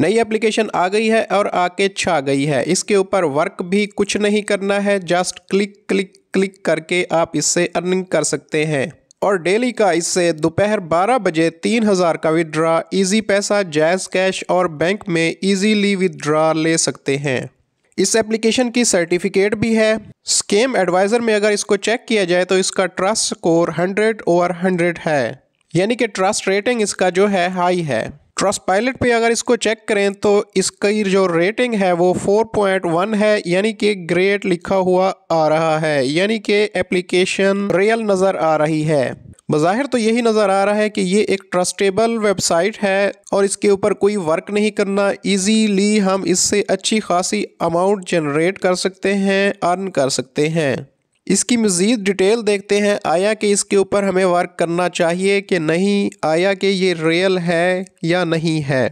नई एप्लीकेशन आ गई है और आके छा गई है इसके ऊपर वर्क भी कुछ नहीं करना है जस्ट क्लिक क्लिक क्लिक करके आप इससे अर्निंग कर सकते हैं और डेली का इससे दोपहर 12 बजे 3000 का विदड्रा इजी पैसा जैज़ कैश और बैंक में इजीली विदड्रा ले सकते हैं इस एप्लीकेशन की सर्टिफिकेट भी है स्केम एडवाइज़र में अगर इसको चेक किया जाए तो इसका ट्रस्ट स्कोर 100 ओवर 100 है यानी कि ट्रस्ट रेटिंग इसका जो है हाई है ट्रस्ट पायलट पे अगर इसको चेक करें तो इसका जो रेटिंग है वो 4.1 है यानी कि ग्रेट लिखा हुआ आ रहा है यानी कि एप्लीकेशन रियल नज़र आ रही है बाहिर तो यही नज़र आ रहा है कि ये एक ट्रस्टेबल वेबसाइट है और इसके ऊपर कोई वर्क नहीं करना इजीली हम इससे अच्छी खासी अमाउंट जनरेट कर सकते हैं अर्न कर सकते हैं इसकी मज़ीद डिटेल देखते हैं आया कि इसके ऊपर हमें वर्क करना चाहिए कि नहीं आया कि ये रियल है या नहीं है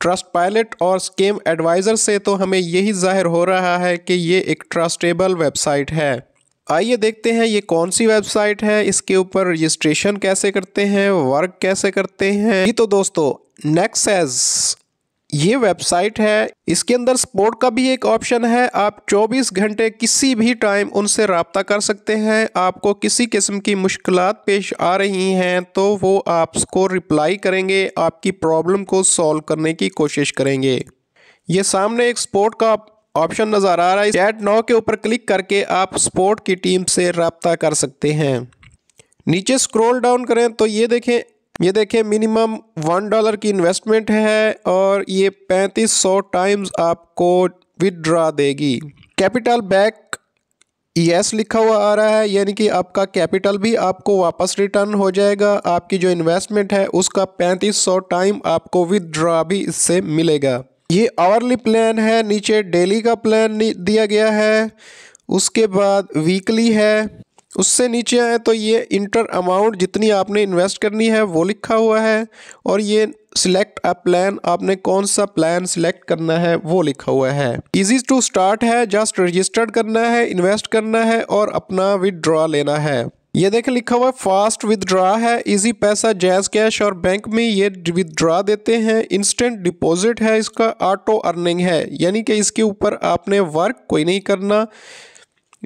ट्रस्ट पायलट और स्केम एडवाइज़र से तो हमें यही जाहिर हो रहा है कि ये एक ट्रस्टेबल वेबसाइट है आइए देखते हैं ये कौन सी वेबसाइट है इसके ऊपर रजिस्ट्रेशन कैसे करते हैं वर्क कैसे करते हैं ये तो दोस्तों नेक्सेस ये वेबसाइट है इसके अंदर स्पोर्ट का भी एक ऑप्शन है आप 24 घंटे किसी भी टाइम उनसे रबता कर सकते हैं आपको किसी किस्म की मुश्किल पेश आ रही हैं तो वो आपको रिप्लाई करेंगे आपकी प्रॉब्लम को सॉल्व करने की कोशिश करेंगे ये सामने एक स्पोर्ट का ऑप्शन नज़र आ रहा है चैट नौ के ऊपर क्लिक करके आप स्पोर्ट की टीम से रबता कर सकते हैं नीचे स्क्रॉल डाउन करें तो ये देखें ये देखिए मिनिमम वन डॉलर की इन्वेस्टमेंट है और ये पैंतीस सौ टाइम्स आपको विदड्रा देगी कैपिटल बैक यस लिखा हुआ आ रहा है यानी कि आपका कैपिटल भी आपको वापस रिटर्न हो जाएगा आपकी जो इन्वेस्टमेंट है उसका पैंतीस सौ टाइम आपको विदड्रा भी इससे मिलेगा ये आवरली प्लान है नीचे डेली का प्लान दिया गया है उसके बाद वीकली है उससे नीचे आए तो ये इंटर अमाउंट जितनी आपने इन्वेस्ट करनी है वो लिखा हुआ है और ये सिलेक्ट अ प्लान आपने कौन सा प्लान सिलेक्ट करना है वो लिखा हुआ है इजी टू स्टार्ट है जस्ट रजिस्टर्ड करना है इन्वेस्ट करना है और अपना विदड्रॉ लेना है ये देखें लिखा हुआ है फास्ट विदड्रॉ है इजी पैसा जैज कैश और बैंक में ये विदड्रॉ देते हैं इंस्टेंट डिपॉजिट है इसका ऑटो अर्निंग है यानी कि इसके ऊपर आपने वर्क कोई नहीं करना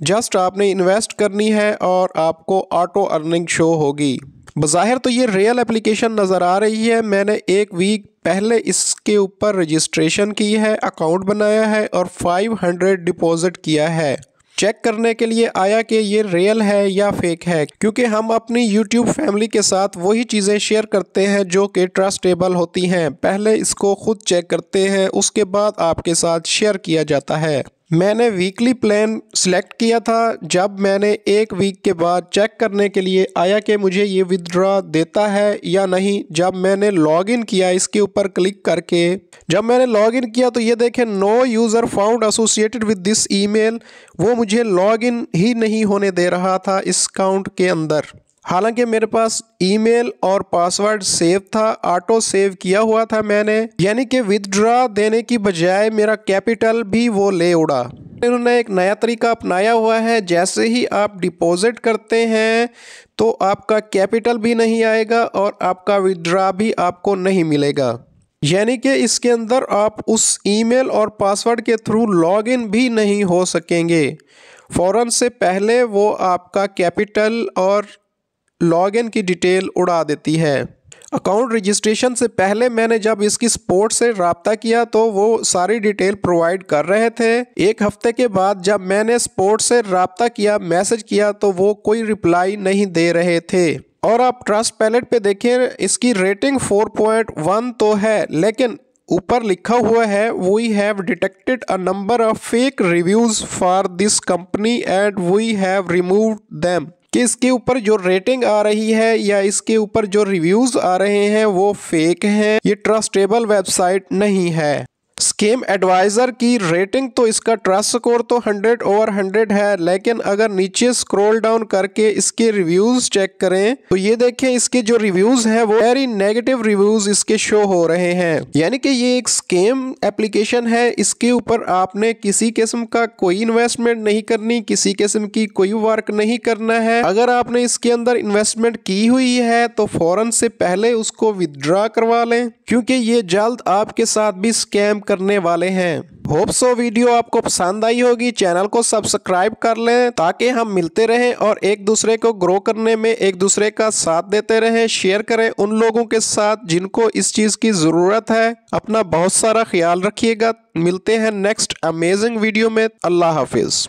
जस्ट आपने इन्वेस्ट करनी है और आपको ऑटो अर्निंग शो होगी बाहिर तो ये रियल एप्लीकेशन नज़र आ रही है मैंने एक वीक पहले इसके ऊपर रजिस्ट्रेशन की है अकाउंट बनाया है और 500 डिपॉजिट किया है चेक करने के लिए आया कि ये रियल है या फेक है क्योंकि हम अपनी यूट्यूब फैमिली के साथ वही चीज़ें शेयर करते हैं जो कि ट्रस्टेबल होती हैं पहले इसको खुद चेक करते हैं उसके बाद आपके साथ शेयर किया जाता है मैंने वीकली प्लान सेलेक्ट किया था जब मैंने एक वीक के बाद चेक करने के लिए आया कि मुझे ये विदड्रा देता है या नहीं जब मैंने लॉगिन किया इसके ऊपर क्लिक करके जब मैंने लॉगिन किया तो ये देखें no user found associated with this email वो मुझे लॉगिन ही नहीं होने दे रहा था इस अकाउंट के अंदर हालांकि मेरे पास ईमेल और पासवर्ड सेव था ऑटो सेव किया हुआ था मैंने यानी कि विदड्रा देने की बजाय मेरा कैपिटल भी वो ले उड़ा इन्होंने एक नया तरीका अपनाया हुआ है जैसे ही आप डिपॉजिट करते हैं तो आपका कैपिटल भी नहीं आएगा और आपका विदड्रा भी आपको नहीं मिलेगा यानी कि इसके अंदर आप उस ईमेल और पासवर्ड के थ्रू लॉगिन भी नहीं हो सकेंगे फ़ौरन से पहले वो आपका कैपिटल और लॉगिन की डिटेल उड़ा देती है अकाउंट रजिस्ट्रेशन से पहले मैंने जब इसकी सपोर्ट से रबता किया तो वो सारी डिटेल प्रोवाइड कर रहे थे एक हफ्ते के बाद जब मैंने सपोर्ट से रबता किया मैसेज किया तो वो कोई रिप्लाई नहीं दे रहे थे और आप ट्रस्ट पैलेट पे देखें इसकी रेटिंग 4.1 तो है लेकिन ऊपर लिखा हुआ है we have detected a number of fake reviews for this company and we have remove them कि इसके ऊपर जो रेटिंग आ रही है या इसके ऊपर जो रिव्यूज़ आ रहे हैं वो फेक हैं ये ट्रस्टेबल वेबसाइट नहीं है स्कीम एडवाइज़र की रेटिंग तो इसका ट्रस्ट स्कोर तो 100 ओवर 100 है लेकिन अगर नीचे स्क्रॉल डाउन करके इसके रिव्यूज़ चेक करें तो ये देखें इसके जो रिव्यूज़ हैं वो वेरी नेगेटिव रिव्यूज़ इसके शो हो रहे हैं यानी कि ये एक स्कीम एप्लीकेशन है इसके ऊपर आपने किसी किस्म का कोई इन्वेस्टमेंट नहीं करनी किसी किस्म की कोई वर्क नहीं करना है अगर आपने इसके अंदर इन्वेस्टमेंट की हुई है तो फ़ौरन से पहले उसको विदड्रा करवा लें क्योंकि ये जल्द आपके साथ भी स्कैम करने करने वाले हैं होप सो वीडियो आपको पसंद आई होगी चैनल को सब्सक्राइब कर लें ताकि हम मिलते रहें और एक दूसरे को ग्रो करने में एक दूसरे का साथ देते रहें शेयर करें उन लोगों के साथ जिनको इस चीज़ की ज़रूरत है अपना बहुत सारा ख्याल रखिएगा मिलते हैं नेक्स्ट अमेजिंग वीडियो में अल्लाह हाफिज़